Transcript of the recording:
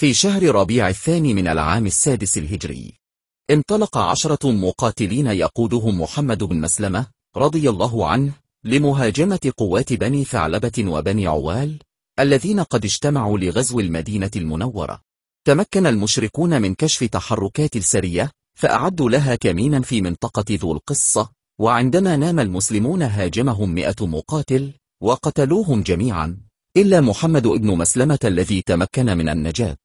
في شهر ربيع الثاني من العام السادس الهجري انطلق عشرة مقاتلين يقودهم محمد بن مسلمة رضي الله عنه لمهاجمة قوات بني ثعلبة وبني عوال الذين قد اجتمعوا لغزو المدينة المنورة تمكن المشركون من كشف تحركات السرية فأعدوا لها كمينا في منطقة ذو القصة وعندما نام المسلمون هاجمهم مئة مقاتل وقتلوهم جميعا إلا محمد بن مسلمة الذي تمكن من النجاة